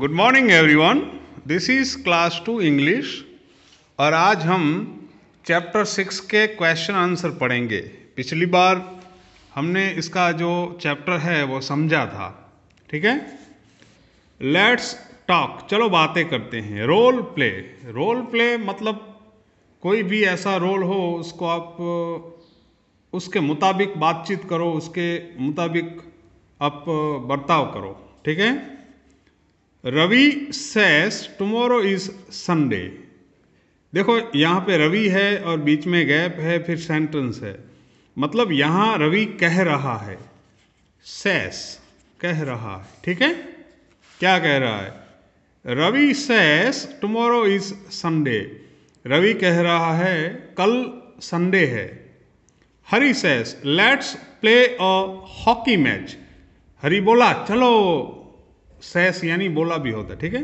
Good morning everyone this is class two English और आज हम चैप्टर सिक्स के क्वेश्चन आंसर पढ़ेंगे पिछली बार हमने इसका जो चैप्टर है वो समझा था ठीक है लेट्स टॉक चलो बातें करते हैं रोल प्ले रोल प्ले मतलब कोई भी ऐसा रोल हो उसको आप उसके मुताबिक बातचीत करो उसके मुताबिक आप बर्ताव करो ठीक है Ravi says tomorrow is Sunday देखो यहाँ पे रवि है और बीच में गैप है फिर सेंटेंस है मतलब यहाँ रवि कह रहा है सेस कह रहा है ठीक है क्या कह रहा है Ravi says tomorrow is Sunday Ravi कह रहा है कल संडे है Hari says let's play a hockey match Hari बोला चलो सैस यानी बोला भी होता है ठीक है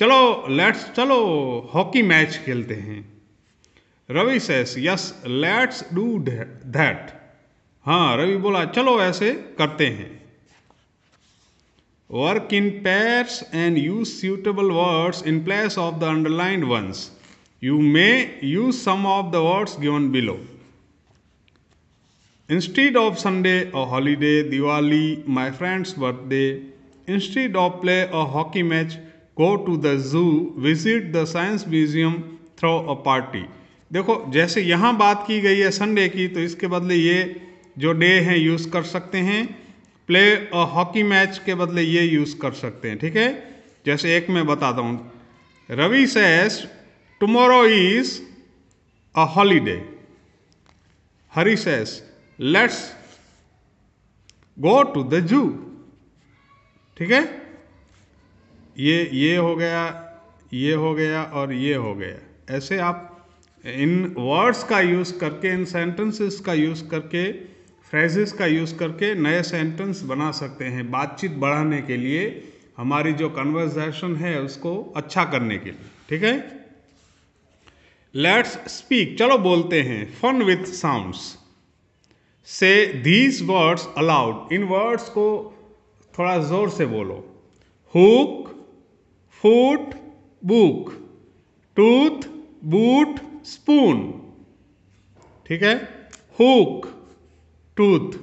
चलो लेट्स चलो हॉकी मैच खेलते हैं Ravi says yes let's do that हाँ रवि बोला चलो ऐसे करते हैं work in pairs and use suitable words in place of the underlined ones you may use some of the words given below instead of Sunday और holiday Diwali my friends birthday Instead of play a hockey match, go to the zoo, visit the science museum, throw a party. देखो जैसे यहाँ बात की गई है Sunday की तो इसके बदले ये जो डे हैं यूज़ कर सकते हैं प्ले और हॉकी मैच के बदले ये यूज़ कर सकते हैं ठीक है जैसे एक मैं बताता हूँ Ravi says tomorrow is a holiday Hari says let's go to the zoo ठीक है ये ये हो गया ये हो गया और ये हो गया ऐसे आप इन वर्ड्स का यूज़ करके इन सेंटेंसेस का यूज़ करके फ्रेजेस का यूज़ करके नए सेंटेंस बना सकते हैं बातचीत बढ़ाने के लिए हमारी जो कन्वर्जेशन है उसको अच्छा करने के लिए ठीक है लेट्स स्पीक चलो बोलते हैं फन विथ साउंड्स से दीज वर्ड्स अलाउड इन वर्ड्स को थोड़ा ज़ोर से बोलो hook foot book tooth boot spoon ठीक है hook tooth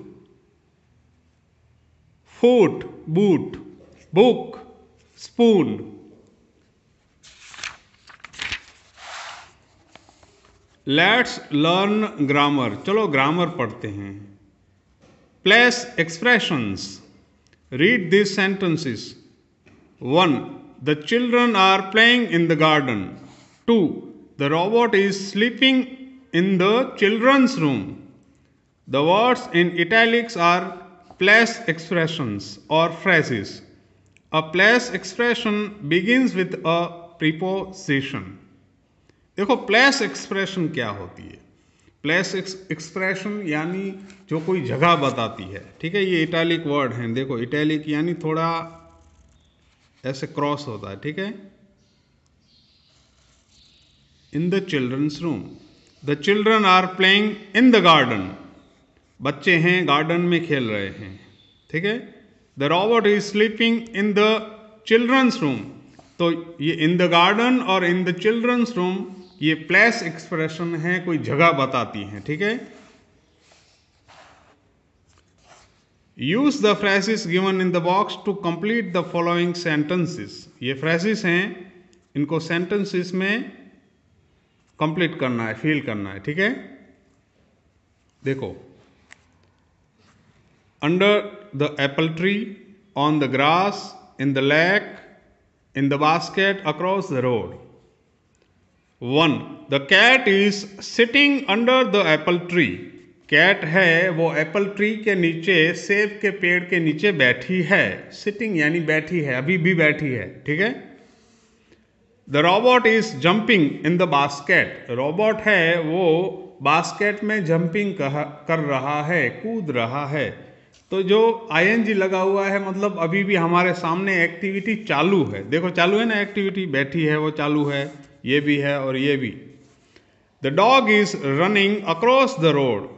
foot boot book spoon let's learn grammar चलो ग्रामर पढ़ते हैं place expressions Read these sentences 1. The children are playing in the garden. 2. The robot is sleeping in the children's room. The words in italics are place expressions or phrases. A place expression begins with a preposition. देखो place expression क्या होती है place expression यानी जो कोई जगह बताती है ठीक है ये इटैलिक वर्ड हैं देखो इटैलिक यानी थोड़ा ऐसे क्रॉस होता है ठीक है in the children's room the children are playing in the garden बच्चे हैं गार्डन में खेल रहे हैं ठीक है the Robert is sleeping in the children's room तो ये इन द गार्डन और इन द चिल्ड्रंस रूम ये प्लेस एक्सप्रेशन है कोई जगह बताती है ठीक है use the phrases given in the box to complete the following sentences ये फ्रेसिस हैं इनको सेंटेंसेस में कंप्लीट करना है फील करना है ठीक है देखो under the apple tree on the grass in the lake in the basket across the road one the cat is sitting under the apple tree cat है वो एप्पल ट्री के नीचे सेब के पेड़ के नीचे बैठी है सिटिंग यानी बैठी है अभी भी बैठी है ठीक है the robot is jumping in the basket robot है वो बास्केट में जंपिंग कर रहा है कूद रहा है तो जो आईएनजी लगा हुआ है मतलब अभी भी हमारे सामने एक्टिविटी चालू है देखो चालू है ना एक्टिविटी बैठी है वो चालू है ये भी है और ये भी the dog is running across the road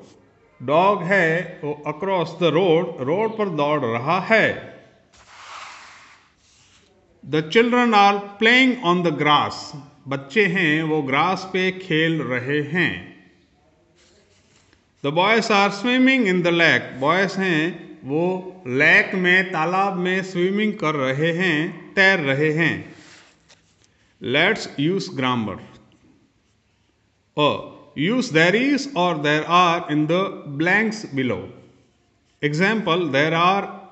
dog है वो अक्रॉस द रोड रोड पर दौड़ रहा है the children are playing on the grass बच्चे हैं वो ग्रास पे खेल रहे हैं the boys are swimming in the lake boys हैं वो लैक में तालाब में स्विमिंग कर रहे हैं तैर रहे हैं Let's use grammar. A. Use there is or there are in the blanks below. Example, there are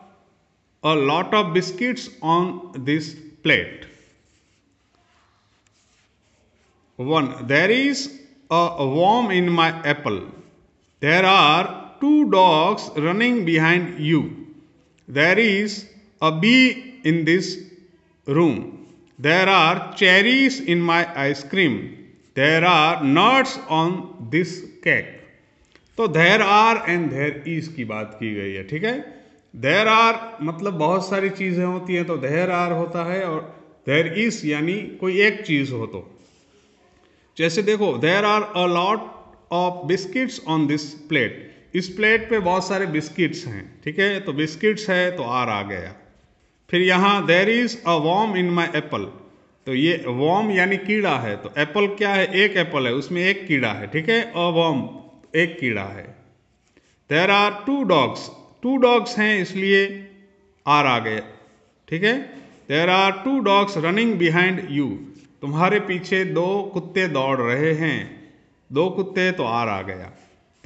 a lot of biscuits on this plate. 1. There is a worm in my apple. There are two dogs running behind you. There is a bee in this room. There are cherries in my ice cream. There are nuts on this cake. तो there are and there is की बात की गई है ठीक है there are मतलब बहुत सारी चीज़ें होती हैं तो देर आर होता है और देर इज यानी कोई एक चीज़ हो तो जैसे देखो there are a lot of biscuits on this plate इस प्लेट पे बहुत सारे बिस्किट्स हैं ठीक है तो बिस्किट्स है तो आर आ गया फिर यहाँ there is a worm in my apple तो ये वॉम यानी कीड़ा है तो एप्पल क्या है एक एप्पल है उसमें एक कीड़ा है ठीक है अ वॉम एक कीड़ा है there are two dogs two dogs हैं इसलिए आर आ गए ठीक है there are two dogs running behind you तुम्हारे पीछे दो कुत्ते दौड़ रहे हैं दो कुत्ते तो आर आ गया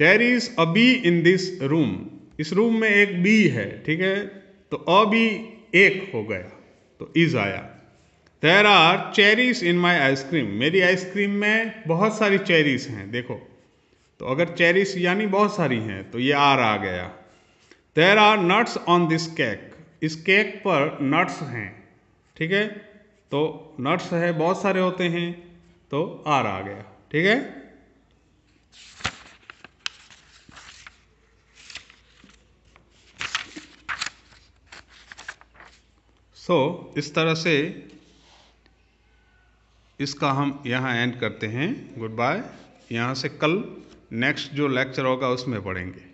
there is a bee in this room इस रूम में एक बी है ठीक है तो अ बी एक हो गया तो इज आया there are cherries in my ice cream मेरी आइसक्रीम में बहुत सारी चेरीज हैं देखो तो अगर चेरीज यानी बहुत सारी हैं तो ये आर आ गया there are nuts on this cake इस केक पर नट्स हैं ठीक है तो नट्स है बहुत सारे होते हैं तो आर आ गया ठीक है सो तो so, इस तरह से इसका हम यहाँ एंड करते हैं गुड बाय यहाँ से कल नेक्स्ट जो लेक्चर होगा उसमें पढ़ेंगे